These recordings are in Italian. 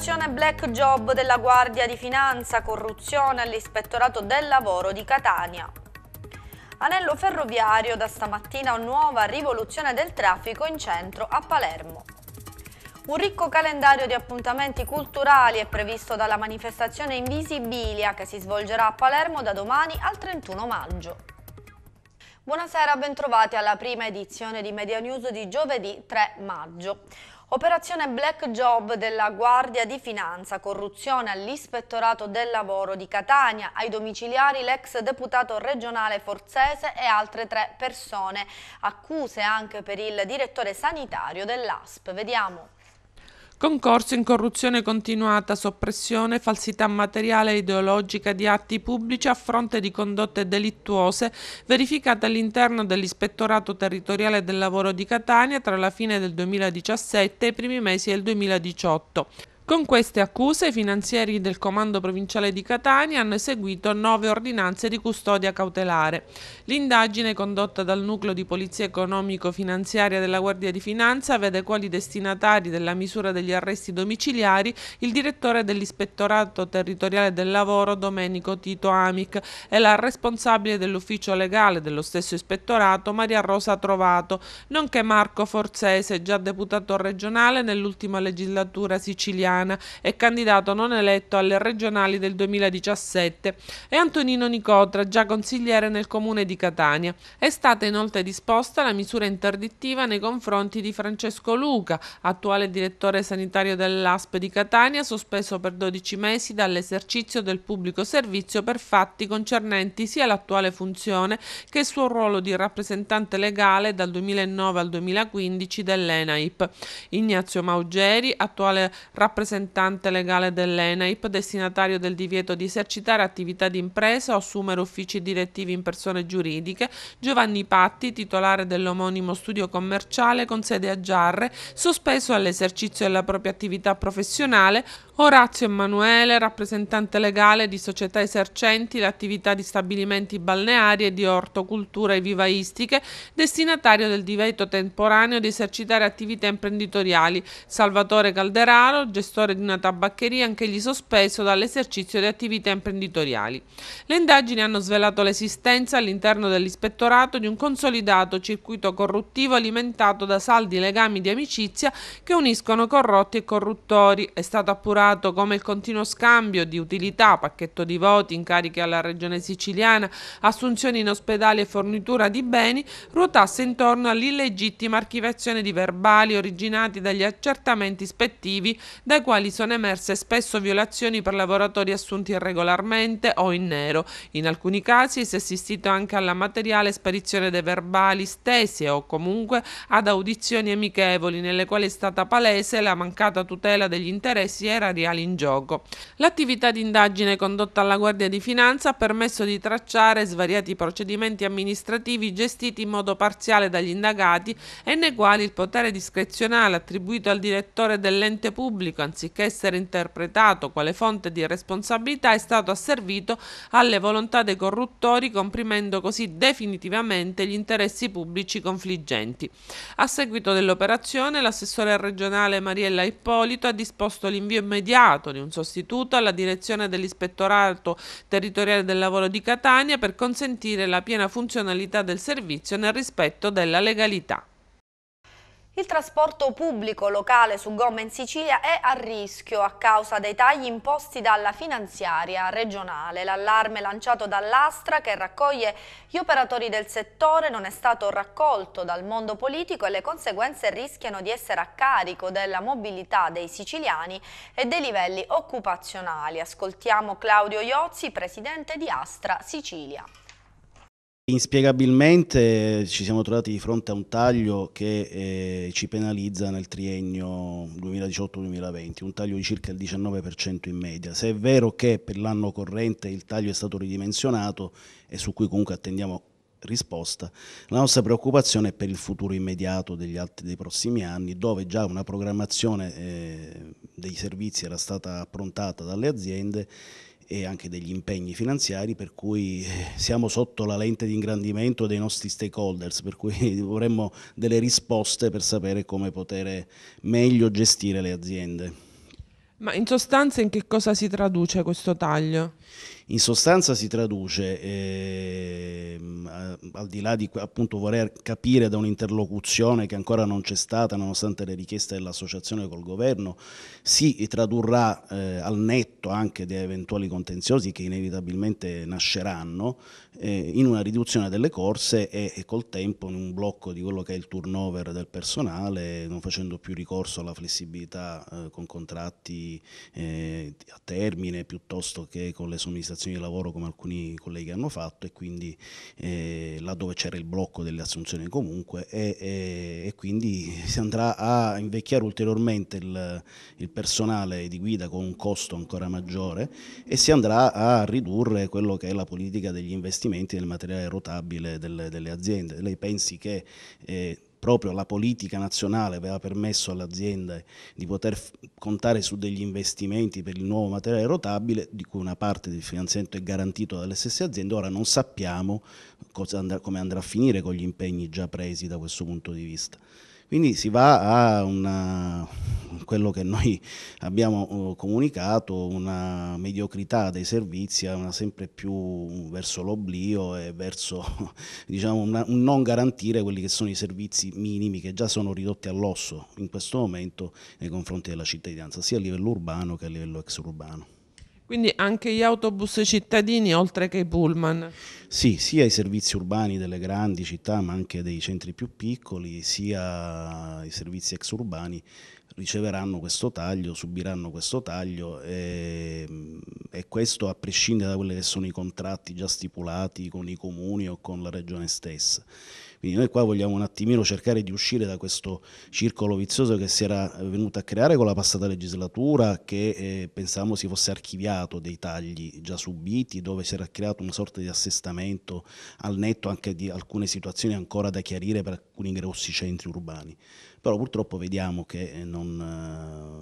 Operazione Black Job della Guardia di Finanza, corruzione all'Ispettorato del Lavoro di Catania. Anello ferroviario da stamattina nuova rivoluzione del traffico in centro a Palermo. Un ricco calendario di appuntamenti culturali è previsto dalla manifestazione Invisibilia che si svolgerà a Palermo da domani al 31 maggio. Buonasera, bentrovati alla prima edizione di Media News di giovedì 3 maggio. Operazione Black Job della Guardia di Finanza, corruzione all'Ispettorato del Lavoro di Catania, ai domiciliari l'ex deputato regionale Forzese e altre tre persone, accuse anche per il direttore sanitario dell'ASP. Vediamo concorso in corruzione continuata, soppressione, falsità materiale e ideologica di atti pubblici a fronte di condotte delittuose verificate all'interno dell'Ispettorato Territoriale del Lavoro di Catania tra la fine del 2017 e i primi mesi del 2018. Con queste accuse i finanzieri del Comando Provinciale di Catania hanno eseguito nove ordinanze di custodia cautelare. L'indagine condotta dal Nucleo di Polizia Economico-Finanziaria della Guardia di Finanza vede quali destinatari della misura degli arresti domiciliari il direttore dell'Ispettorato Territoriale del Lavoro Domenico Tito Amic e la responsabile dell'ufficio legale dello stesso ispettorato Maria Rosa Trovato, nonché Marco Forzese, già deputato regionale nell'ultima legislatura siciliana Toscana e candidato non eletto alle regionali del 2017, e Antonino Nicotra, già consigliere nel comune di Catania. È stata inoltre disposta la misura interdittiva nei confronti di Francesco Luca, attuale direttore sanitario dell'ASP di Catania, sospeso per 12 mesi dall'esercizio del pubblico servizio per fatti concernenti sia l'attuale funzione che il suo ruolo di rappresentante legale dal 2009 al 2015 dell'ENAIP. Ignazio Maugeri, attuale rappresentante rappresentante legale dell'ENAIP destinatario del divieto di esercitare attività di impresa o assumere uffici direttivi in persone giuridiche, Giovanni Patti, titolare dell'omonimo studio commerciale con sede a Giarre, sospeso all'esercizio della propria attività professionale, Orazio Emanuele, rappresentante legale di società esercenti l'attività di stabilimenti balneari e di ortocultura e vivaistiche, destinatario del divieto temporaneo di esercitare attività imprenditoriali, Salvatore Calderaro, gestore gestore di una tabaccheria, anch'egli sospeso dall'esercizio di attività imprenditoriali. Le indagini hanno svelato l'esistenza all'interno dell'ispettorato di un consolidato circuito corruttivo alimentato da saldi legami di amicizia che uniscono corrotti e corruttori. È stato appurato come il continuo scambio di utilità, pacchetto di voti, incarichi alla regione siciliana, assunzioni in ospedale e fornitura di beni, ruotasse intorno all'illegittima archivazione di verbali originati dagli accertamenti ispettivi, dai dai quali sono emerse spesso violazioni per lavoratori assunti irregolarmente o in nero. In alcuni casi si è assistito anche alla materiale sparizione dei verbali stesi o comunque ad audizioni amichevoli nelle quali è stata palese la mancata tutela degli interessi erariali in gioco. L'attività di indagine condotta alla Guardia di Finanza ha permesso di tracciare svariati procedimenti amministrativi gestiti in modo parziale dagli indagati e nei quali il potere discrezionale attribuito al direttore dell'ente pubblico anziché essere interpretato quale fonte di responsabilità, è stato asservito alle volontà dei corruttori, comprimendo così definitivamente gli interessi pubblici confliggenti. A seguito dell'operazione, l'assessore regionale Mariella Ippolito ha disposto l'invio immediato di un sostituto alla direzione dell'Ispettorato Territoriale del Lavoro di Catania per consentire la piena funzionalità del servizio nel rispetto della legalità. Il trasporto pubblico locale su gomma in Sicilia è a rischio a causa dei tagli imposti dalla finanziaria regionale. L'allarme lanciato dall'Astra, che raccoglie gli operatori del settore, non è stato raccolto dal mondo politico e le conseguenze rischiano di essere a carico della mobilità dei siciliani e dei livelli occupazionali. Ascoltiamo Claudio Iozzi, presidente di Astra Sicilia. Inspiegabilmente ci siamo trovati di fronte a un taglio che eh, ci penalizza nel triennio 2018-2020, un taglio di circa il 19% in media. Se è vero che per l'anno corrente il taglio è stato ridimensionato e su cui comunque attendiamo risposta, la nostra preoccupazione è per il futuro immediato degli altri, dei prossimi anni, dove già una programmazione eh, dei servizi era stata approntata dalle aziende e anche degli impegni finanziari, per cui eh, siamo sotto la lente di ingrandimento dei nostri stakeholders, per cui dovremmo delle risposte per sapere come poter meglio gestire le aziende. Ma in sostanza in che cosa si traduce questo taglio? in sostanza si traduce, eh, al di là di appunto voler capire da un'interlocuzione che ancora non c'è stata nonostante le richieste dell'associazione col governo, si tradurrà eh, al netto anche di eventuali contenziosi che inevitabilmente nasceranno eh, in una riduzione delle corse e, e, col tempo in un blocco di quello che è il turnover del personale, non facendo più ricorso alla flessibilità eh, con contratti eh, a termine piuttosto che con le somministrazioni situazioni di lavoro come alcuni colleghi hanno fatto e quindi eh, laddove c'era il blocco delle assunzioni comunque e, e, e, quindi si andrà a invecchiare ulteriormente il, il personale di guida con un costo ancora maggiore e si andrà a ridurre quello che è la politica degli investimenti nel materiale rotabile delle, delle aziende. Lei pensi che eh, proprio la politica nazionale aveva permesso all'azienda di poter contare su degli investimenti per il nuovo materiale rotabile, di cui una parte del finanziamento è garantito dalle stesse aziende, ora non sappiamo andrà, come andrà a finire con gli impegni già presi da questo punto di vista. Quindi si va a una, quello che noi abbiamo eh, comunicato, una mediocrità dei servizi, una sempre più verso l'oblio e verso diciamo, una, un non garantire quelli che sono i servizi minimi che già sono ridotti all'osso in questo momento nei confronti della cittadinanza, sia a livello urbano che a livello exurbano. Quindi anche gli autobus cittadini oltre che i pullman? Sì, sia i servizi urbani delle grandi città ma anche dei centri più piccoli, sia i servizi ex urbani riceveranno questo taglio, subiranno questo taglio e, ehm, e, questo a prescindere da quelli che sono i contratti già stipulati con i comuni o con la regione stessa. Quindi noi qua vogliamo un attimino cercare di uscire da questo circolo vizioso che si era venuto a creare con la passata legislatura, che eh, pensavamo si fosse archiviato dei tagli già subiti, dove si era creato una sorta di assestamento al netto anche di alcune situazioni ancora da chiarire per alcuni grossi centri urbani. Però purtroppo vediamo che eh, non eh,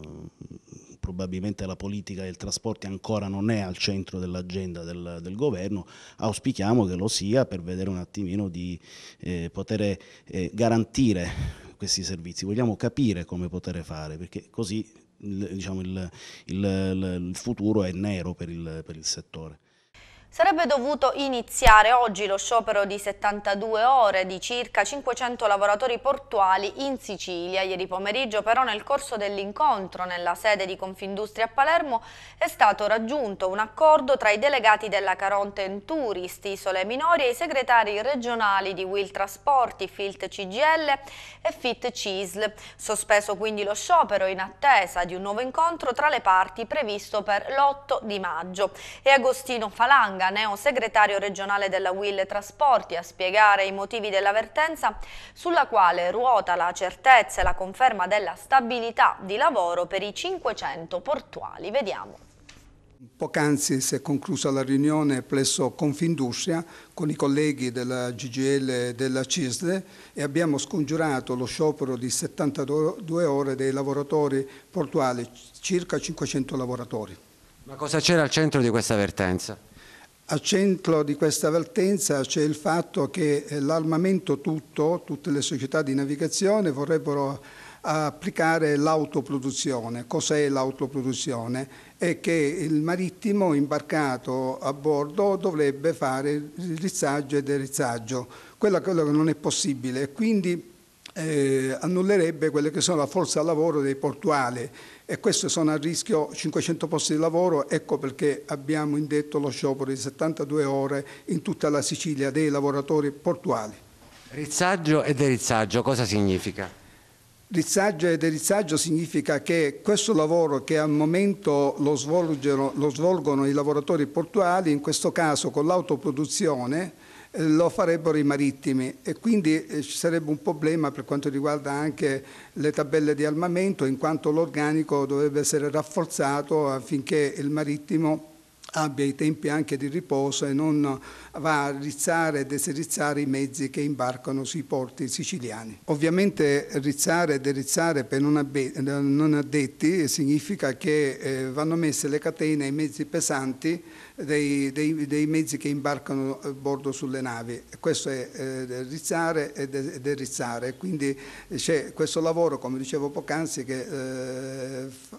probabilmente la politica del trasporto ancora non è al centro dell'agenda del, del, governo, auspichiamo che lo sia per vedere un attimino di eh, poter eh, garantire questi servizi, vogliamo capire come poter fare, perché così diciamo, il, il, il, futuro è nero per il, per il settore. Sarebbe dovuto iniziare oggi lo sciopero di 72 ore di circa 500 lavoratori portuali in Sicilia. Ieri pomeriggio però nel corso dell'incontro nella sede di Confindustria a Palermo è stato raggiunto un accordo tra i delegati della Caronte Enturist, Isole Minori e i segretari regionali di Will Trasporti, Filt CGL e Fit CISL. Sospeso quindi lo sciopero in attesa di un nuovo incontro tra le parti previsto per l'8 di maggio. E Agostino Falanga Zanga, neo segretario regionale della WIL Trasporti, a spiegare i motivi dell'avvertenza sulla quale ruota la certezza e la conferma della stabilità di lavoro per i 500 portuali. Vediamo. Poc'anzi si è conclusa la riunione presso Confindustria con i colleghi della GGL e della CISDE e abbiamo scongiurato lo sciopero di 72 ore dei lavoratori portuali, circa 500 lavoratori. Ma cosa c'era al centro di questa avvertenza? Al centro di questa vertenza c'è il fatto che eh, l'armamento tutto, tutte le società di navigazione vorrebbero eh, applicare l'autoproduzione. Cos'è l'autoproduzione? È che il marittimo imbarcato a bordo dovrebbe fare il rizzaggio e derizzaggio, quello, quello che non è possibile. Quindi eh, annullerebbe quelle che sono la forza lavoro dei portuali e questi sono a rischio 500 posti di lavoro, ecco perché abbiamo indetto lo sciopero di 72 ore in tutta la Sicilia dei lavoratori portuali. Rizzaggio e derizzaggio cosa significa? Rizzaggio e derizzaggio significa che questo lavoro che al momento lo, lo svolgono i lavoratori portuali, in questo caso con l'autoproduzione, lo farebbero i marittimi e quindi eh, ci sarebbe un problema per quanto riguarda anche le tabelle di armamento in quanto l'organico dovrebbe essere rafforzato affinché il marittimo abbia i tempi anche di riposo e non va a rizzare e deserizzare i mezzi che imbarcano sui porti siciliani. Ovviamente rizzare e derizzare per non addetti significa che eh, vanno messe le catene ai mezzi pesanti dei, dei, dei mezzi che imbarcano a bordo sulle navi. Questo è eh, rizzare e derizzare, quindi eh, c'è questo lavoro, come dicevo poc'anzi, che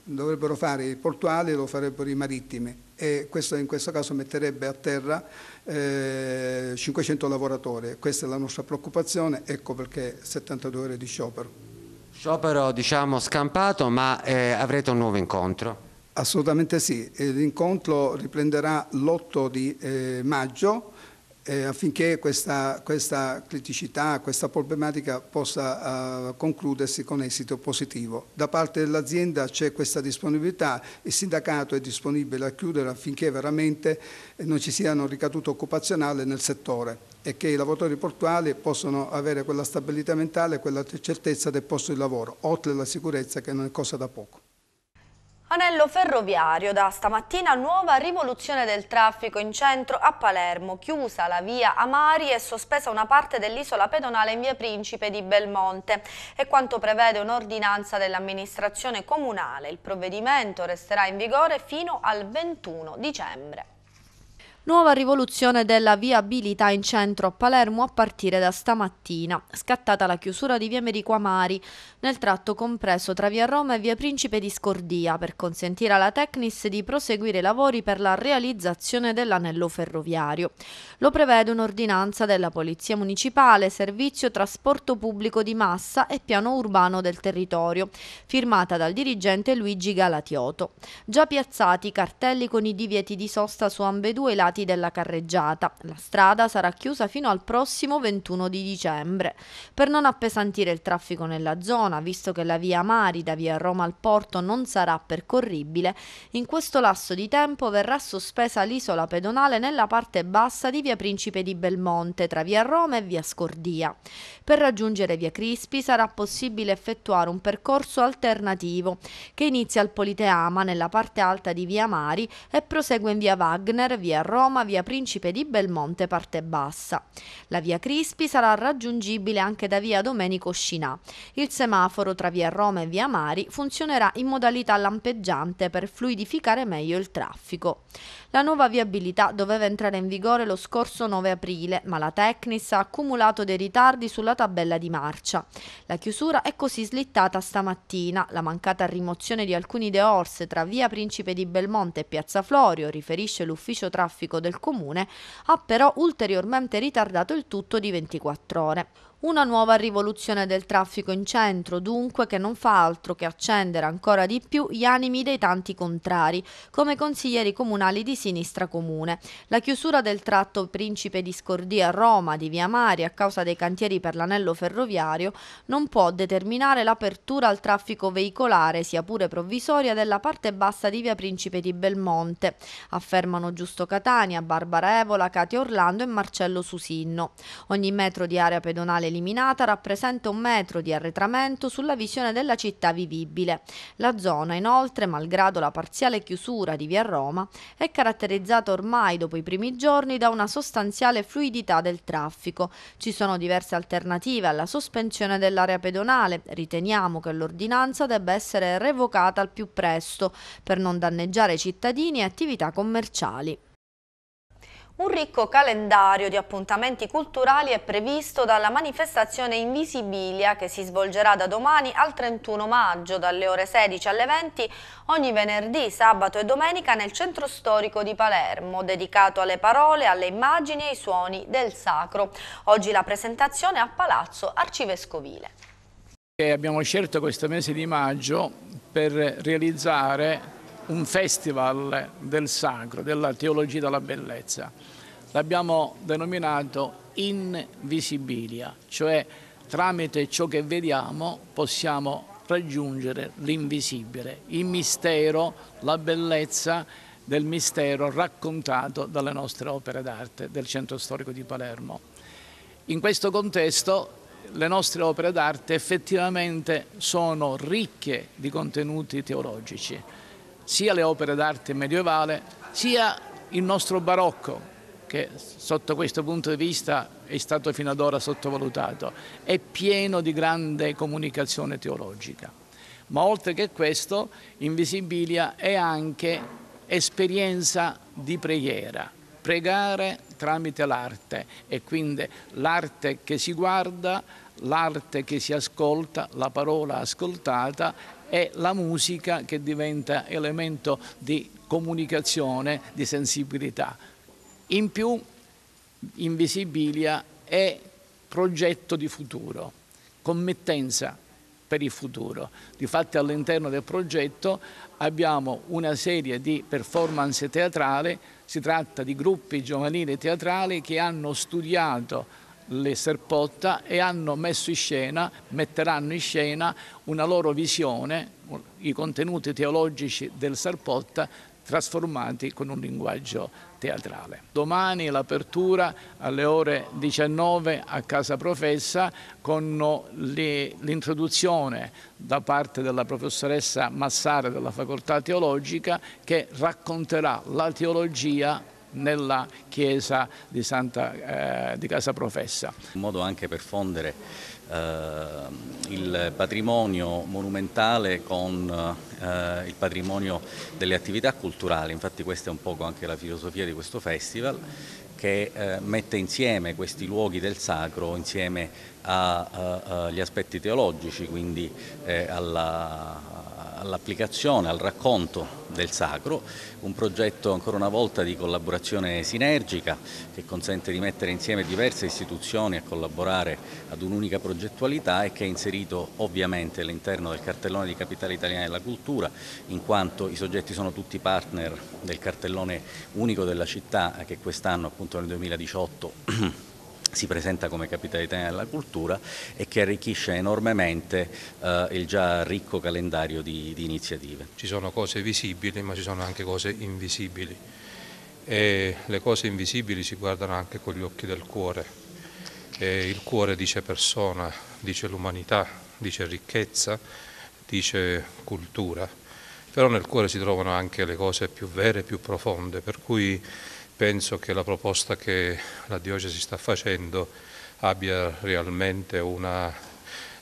dovrebbero fare i portuali e lo farebbero i marittimi e questo in questo caso metterebbe a terra eh, 500 lavoratori. Questa è la nostra preoccupazione, ecco perché 72 ore di sciopero. Sciopero diciamo scampato, ma eh, avrete un nuovo incontro? Assolutamente sì, l'incontro riprenderà l'8 di eh, maggio eh, affinché questa, questa, criticità, questa problematica possa eh, concludersi con esito positivo. Da parte dell'azienda c'è questa disponibilità, il sindacato è disponibile a chiudere affinché veramente non ci siano ricadute occupazionali nel settore e che i lavoratori portuali possano avere quella stabilità mentale, e quella certezza del posto di lavoro, oltre alla sicurezza che non è cosa da poco. Anello ferroviario, da stamattina nuova rivoluzione del traffico in centro a Palermo, chiusa la via Amari e sospesa una parte dell'isola pedonale in via Principe di Belmonte. È quanto prevede un'ordinanza dell'amministrazione comunale. Il provvedimento resterà in vigore fino al 21 dicembre. Nuova rivoluzione della viabilità in centro a Palermo a partire da stamattina, scattata la chiusura di via Mericuamari nel tratto compreso tra via Roma e via Principe di Scordia per consentire alla Tecnis di proseguire i lavori per la realizzazione dell'anello ferroviario. Lo prevede un'ordinanza della Polizia Municipale, Servizio Trasporto Pubblico di Massa e Piano Urbano del Territorio, firmata dal dirigente Luigi Galatioto. Già piazzati cartelli con i divieti di sosta su ambedue i lati impiegati della carreggiata. La strada sarà chiusa fino al prossimo 21 di dicembre. Per non appesantire il traffico nella zona, visto che la via Mari da via Roma al porto non sarà percorribile, in questo lasso di tempo verrà sospesa l'isola pedonale nella parte bassa di via Principe di Belmonte tra via Roma e via Scordia. Per raggiungere via Crispi sarà possibile effettuare un percorso alternativo che inizia al Politeama nella parte alta di via Mari e prosegue in via Wagner, via Roma Roma via Principe di Belmonte parte bassa. La via Crispi sarà raggiungibile anche da via Domenico Scinà. Il semaforo tra via Roma e via Mari funzionerà in modalità lampeggiante per fluidificare meglio il traffico. La nuova viabilità doveva entrare in vigore lo scorso 9 aprile, ma la Tecnis ha accumulato dei ritardi sulla tabella di marcia. La chiusura è così slittata stamattina. La mancata rimozione di alcuni deorse tra via Principe di Belmonte e piazza Florio, riferisce l'ufficio traffico del comune, ha però ulteriormente ritardato il tutto di 24 ore. Una nuova rivoluzione del traffico in centro, dunque, che non fa altro che accendere ancora di più gli animi dei tanti contrari, come consiglieri comunali di sinistra comune. La chiusura del tratto Principe di Scordia a Roma di Via Mari a causa dei cantieri per l'anello ferroviario non può determinare l'apertura al traffico veicolare, sia pure provvisoria, della parte bassa di Via Principe di Belmonte, affermano Giusto Catania, Barbara Evola, Cati Orlando e Marcello Susinno. Ogni metro di area pedonale totale eliminata rappresenta un metro di arretramento sulla visione della città vivibile. La zona, inoltre, malgrado la parziale chiusura di via Roma, è caratterizzata ormai dopo i primi giorni da una sostanziale fluidità del traffico. Ci sono diverse alternative alla sospensione dell'area pedonale. Riteniamo che l'ordinanza debba essere revocata al più presto per non danneggiare cittadini e attività commerciali. Un ricco calendario di appuntamenti culturali è previsto dalla manifestazione Invisibilia che si svolgerà da domani al 31 maggio dalle ore 16 alle 20 ogni venerdì, sabato e domenica nel centro storico di Palermo dedicato alle parole, alle immagini e ai suoni del sacro. Oggi la presentazione a Palazzo Arcivescovile. Abbiamo scelto questo mese di maggio per realizzare un festival del sacro, della teologia della bellezza. L'abbiamo denominato invisibilia, cioè tramite ciò che vediamo possiamo raggiungere l'invisibile, il mistero, la bellezza del mistero raccontato dalle nostre opere d'arte del Centro Storico di Palermo. In questo contesto le nostre opere d'arte effettivamente sono ricche di contenuti teologici sia le opere d'arte medievale sia il nostro barocco che sotto questo punto di vista è stato fino ad ora sottovalutato, è pieno di grande comunicazione teologica. Ma oltre che questo, Invisibilia è anche esperienza di preghiera, pregare tramite l'arte e quindi l'arte che si guarda, l'arte che si ascolta, la parola ascoltata è la musica che diventa elemento di comunicazione, di sensibilità. In più Invisibilia è progetto di futuro, committenza per il futuro. Difatti all'interno del progetto abbiamo una serie di performance teatrali, si tratta di gruppi giovanili teatrali che hanno studiato le Serpotta e hanno messo in scena, metteranno in scena una loro visione, i contenuti teologici del Serpotta trasformati con un linguaggio teatrale. Domani l'apertura alle ore 19 a Casa Professa con l'introduzione da parte della professoressa Massara della Facoltà Teologica che racconterà la teologia nella chiesa di, Santa, eh, di Casa Professa. Un modo anche per fondere eh, il patrimonio monumentale con eh, il patrimonio delle attività culturali, infatti questa è un po' anche la filosofia di questo festival che eh, mette insieme questi luoghi del sacro insieme agli aspetti teologici, quindi eh, alla, all'applicazione, al racconto del sacro, un progetto ancora una volta di collaborazione sinergica che consente di mettere insieme diverse istituzioni a collaborare ad un'unica progettualità e che è inserito ovviamente all'interno del cartellone di Capitale Italiana della Cultura, in quanto i soggetti sono tutti partner del cartellone unico della città che quest'anno appunto nel 2018 si presenta come capitale italiana della cultura e che arricchisce enormemente eh, il già ricco calendario di, di, iniziative. Ci sono cose visibili ma ci sono anche cose invisibili e le cose invisibili si guardano anche con gli occhi del cuore. E il cuore dice persona, dice l'umanità, dice ricchezza, dice cultura, però nel cuore si trovano anche le cose più vere, più profonde, per cui penso che la proposta che la Diocesi sta facendo abbia realmente una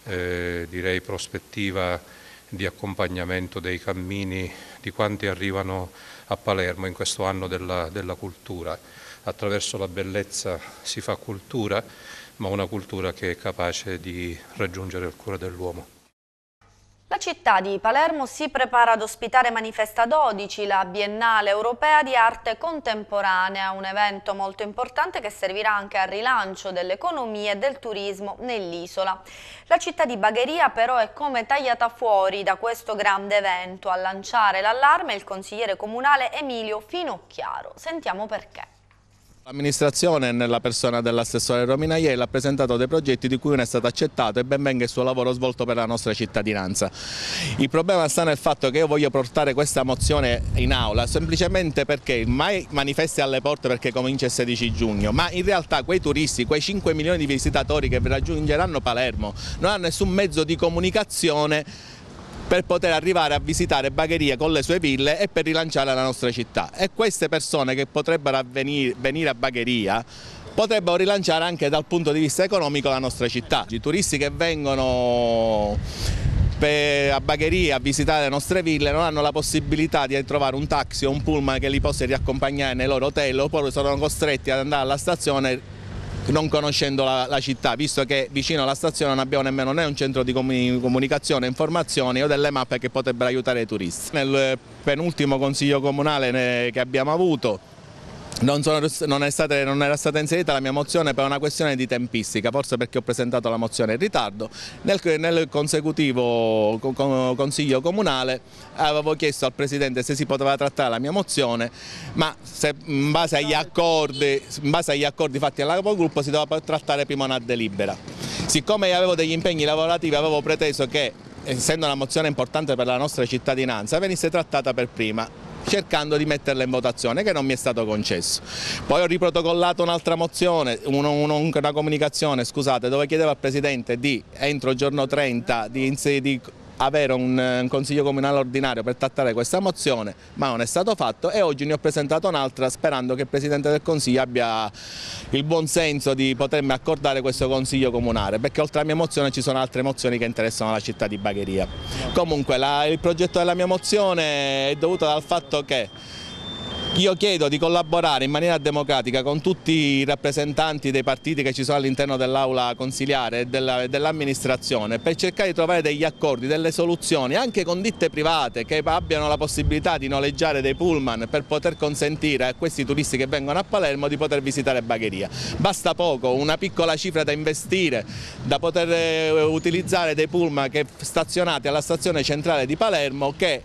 eh, direi prospettiva di accompagnamento dei cammini di quanti arrivano a Palermo in questo anno della, della cultura. Attraverso la bellezza si fa cultura, ma una cultura che è capace di raggiungere il cuore dell'uomo. La città di Palermo si prepara ad ospitare Manifesta 12, la Biennale Europea di Arte Contemporanea, un evento molto importante che servirà anche al rilancio dell'economia e del turismo nell'isola. La città di Bagheria però è come tagliata fuori da questo grande evento. A lanciare l'allarme il consigliere comunale Emilio Finocchiaro. Sentiamo perché. L'amministrazione nella persona dell'assessore Romina Rominaielli ha presentato dei progetti di cui uno è stato accettato e ben venga il suo lavoro svolto per la nostra cittadinanza. Il problema sta nel fatto che io voglio portare questa mozione in aula semplicemente perché mai manifesti alle porte perché comincia il 16 giugno, ma in realtà quei turisti, quei 5 milioni di visitatori che raggiungeranno Palermo non hanno nessun mezzo di comunicazione per poter arrivare a visitare Bagheria con le sue ville e per rilanciare la nostra città. E queste persone che potrebbero avvenir, venire a Bagheria potrebbero rilanciare anche dal punto di vista economico la nostra città. I turisti che vengono a Bagheria a visitare le nostre ville non hanno la possibilità di trovare un taxi o un pullman che li possa riaccompagnare nei loro hotel oppure sono costretti ad andare alla stazione non conoscendo la, la, città, visto che vicino alla stazione non abbiamo nemmeno né un centro di comunicazione, informazioni o delle mappe che potrebbero aiutare i turisti. Nel penultimo consiglio comunale eh, che abbiamo avuto non, sono, non, stata, non, era stata inserita la mia mozione per una questione di tempistica, forse perché ho presentato la mozione in ritardo. Nel, nel consecutivo Consiglio Comunale avevo chiesto al Presidente se si poteva trattare la mia mozione, ma se, in, base accordi, in, base agli accordi, fatti alla si doveva trattare prima una delibera. Siccome avevo degli impegni lavorativi avevo preteso che, essendo una mozione importante per la nostra cittadinanza, venisse trattata per prima cercando di metterla in votazione che non mi è stato concesso. Poi ho riprotocollato un'altra mozione, una comunicazione scusate, dove chiedevo al Presidente di entro il giorno 30 di, di avere un, eh, un, consiglio comunale ordinario per trattare questa mozione, ma non è stato fatto e oggi ne ho presentato un'altra sperando che il Presidente del Consiglio abbia il buon senso di potermi accordare questo consiglio comunale, perché oltre alla mia mozione ci sono altre mozioni che interessano la città di Bagheria. Comunque la, il progetto della mia mozione è dovuto dal fatto che io chiedo di collaborare in maniera democratica con tutti i rappresentanti dei partiti che ci sono all'interno dell'aula consiliare e dell'amministrazione per cercare di trovare degli accordi, delle soluzioni anche con ditte private che abbiano la possibilità di noleggiare dei pullman per poter consentire a questi turisti che vengono a Palermo di poter visitare Bagheria. Basta poco, una piccola cifra da investire, da poter eh, utilizzare dei pullman che stazionati alla stazione centrale di Palermo che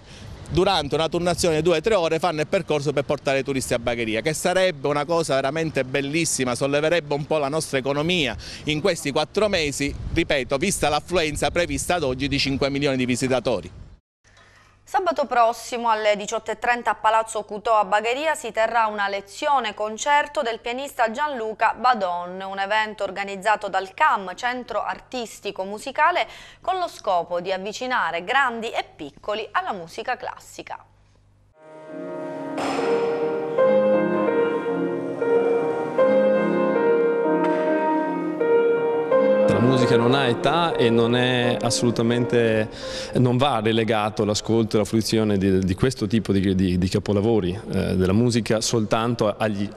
durante una turnazione di 2-3 ore fanno il percorso per portare i turisti a Bagheria, che sarebbe una cosa veramente bellissima, solleverebbe un po' la nostra economia in questi quattro mesi, ripeto, vista l'affluenza prevista ad oggi di 5 milioni di visitatori. Sabato prossimo alle 18.30 a Palazzo Cutò a Bagheria si terrà una lezione concerto del pianista Gianluca Badon, un evento organizzato dal CAM, Centro Artistico Musicale, con lo scopo di avvicinare grandi e piccoli alla musica classica. che non ha età e non è assolutamente, non va relegato l'ascolto e la fruizione di, di, questo tipo di, di, di capolavori eh, della musica soltanto agli,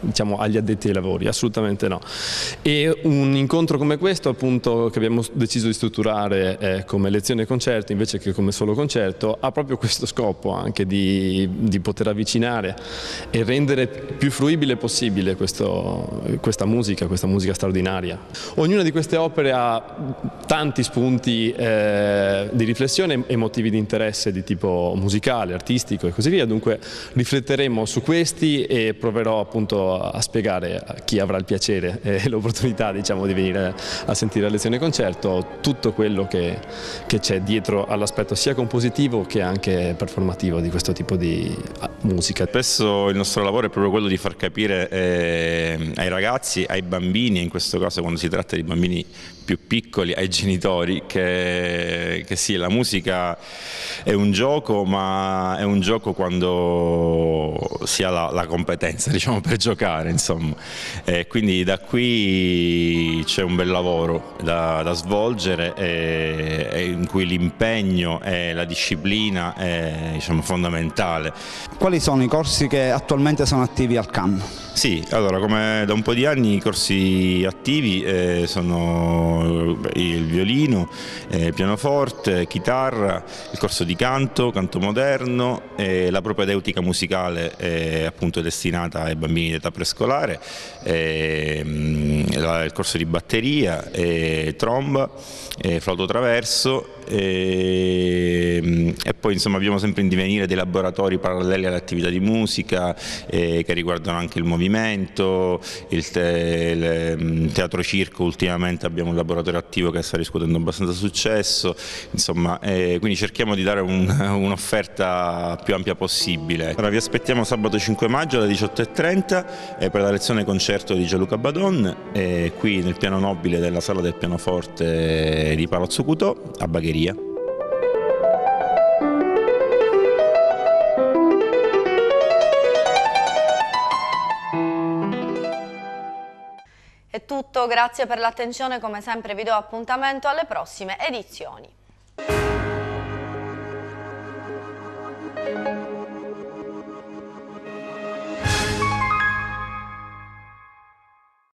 diciamo, agli, addetti ai lavori, assolutamente no. E un incontro come questo appunto che abbiamo deciso di strutturare eh, come lezione e concerto invece che come solo concerto ha proprio questo scopo anche di, poter avvicinare e rendere più fruibile possibile questo, questa musica, questa musica straordinaria. Ognuna di queste opere lettore ha tanti spunti eh, di riflessione e motivi di interesse di tipo musicale, artistico e così via, dunque rifletteremo su questi e proverò appunto a spiegare a chi avrà il piacere e l'opportunità diciamo, di venire a sentire la lezione concerto tutto quello che c'è dietro all'aspetto sia compositivo che anche performativo di questo tipo di ah, musica. Spesso il nostro lavoro è proprio quello di far capire eh, ai ragazzi, ai bambini, in questo caso quando si tratta di bambini più piccoli, ai genitori, che, che sì, la musica è un gioco, ma è un gioco quando si ha la, la competenza diciamo, per giocare. Insomma. E quindi da qui c'è un bel lavoro da, da svolgere e, e, in cui l'impegno e la disciplina è diciamo, fondamentale. Quali sono i corsi che attualmente sono attivi al CAM? Sì, allora come da un po' di anni i corsi attivi eh, sono il violino, eh, pianoforte, chitarra, il corso di canto, canto moderno, eh, la propedeutica musicale è eh, appunto destinata ai bambini di età prescolare, ehm, il corso di batteria, eh, tromba, eh, flauto traverso e, ehm, e poi insomma, abbiamo sempre in divenire dei laboratori paralleli all'attività di musica eh, che riguardano anche il movimento, il, te, il ehm, teatro circo ultimamente abbiamo un laboratorio attivo che sta riscuotendo abbastanza successo, insomma eh, quindi cerchiamo di dare un'offerta un più ampia possibile. Ora vi aspettiamo sabato 5 maggio alle 18.30 eh, per la lezione concerto di Gianluca Badon eh, qui nel piano nobile della sala del pianoforte di Palazzo Cutò a Bagheria via. È tutto, grazie per l'attenzione, come sempre vi do appuntamento alle prossime edizioni.